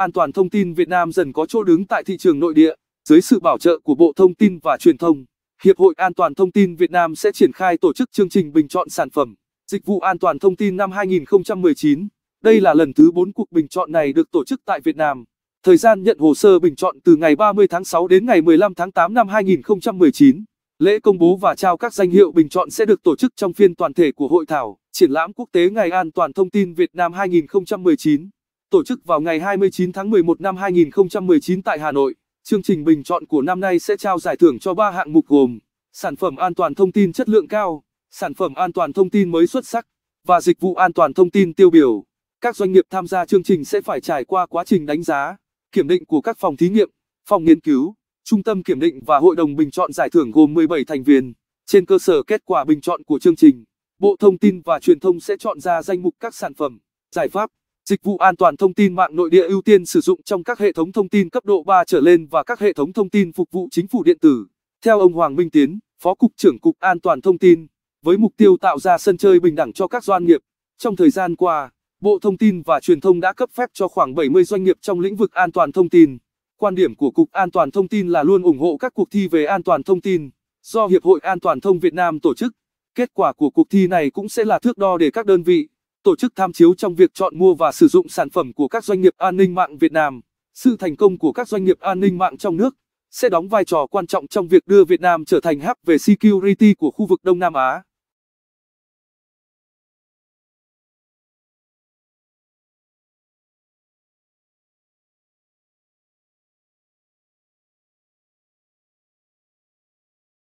an toàn thông tin Việt Nam dần có chỗ đứng tại thị trường nội địa. Dưới sự bảo trợ của Bộ Thông tin và Truyền thông, Hiệp hội An toàn thông tin Việt Nam sẽ triển khai tổ chức chương trình bình chọn sản phẩm, dịch vụ an toàn thông tin năm 2019. Đây là lần thứ 4 cuộc bình chọn này được tổ chức tại Việt Nam. Thời gian nhận hồ sơ bình chọn từ ngày 30 tháng 6 đến ngày 15 tháng 8 năm 2019. Lễ công bố và trao các danh hiệu bình chọn sẽ được tổ chức trong phiên toàn thể của hội thảo, triển lãm quốc tế Ngày an toàn thông tin Việt Nam 2019 tổ chức vào ngày 29 tháng 11 năm 2019 tại Hà Nội. Chương trình bình chọn của năm nay sẽ trao giải thưởng cho 3 hạng mục gồm sản phẩm an toàn thông tin chất lượng cao, sản phẩm an toàn thông tin mới xuất sắc và dịch vụ an toàn thông tin tiêu biểu. Các doanh nghiệp tham gia chương trình sẽ phải trải qua quá trình đánh giá, kiểm định của các phòng thí nghiệm, phòng nghiên cứu, trung tâm kiểm định và hội đồng bình chọn giải thưởng gồm 17 thành viên. Trên cơ sở kết quả bình chọn của chương trình, Bộ Thông tin và Truyền thông sẽ chọn ra danh mục các sản phẩm, giải pháp Dịch vụ an toàn thông tin mạng nội địa ưu tiên sử dụng trong các hệ thống thông tin cấp độ 3 trở lên và các hệ thống thông tin phục vụ chính phủ điện tử. Theo ông Hoàng Minh Tiến, Phó cục trưởng Cục An toàn thông tin, với mục tiêu tạo ra sân chơi bình đẳng cho các doanh nghiệp, trong thời gian qua, Bộ Thông tin và Truyền thông đã cấp phép cho khoảng 70 doanh nghiệp trong lĩnh vực an toàn thông tin. Quan điểm của Cục An toàn thông tin là luôn ủng hộ các cuộc thi về an toàn thông tin do Hiệp hội An toàn thông Việt Nam tổ chức. Kết quả của cuộc thi này cũng sẽ là thước đo để các đơn vị tổ chức tham chiếu trong việc chọn mua và sử dụng sản phẩm của các doanh nghiệp an ninh mạng Việt Nam. Sự thành công của các doanh nghiệp an ninh mạng trong nước sẽ đóng vai trò quan trọng trong việc đưa Việt Nam trở thành hub về security của khu vực Đông Nam Á.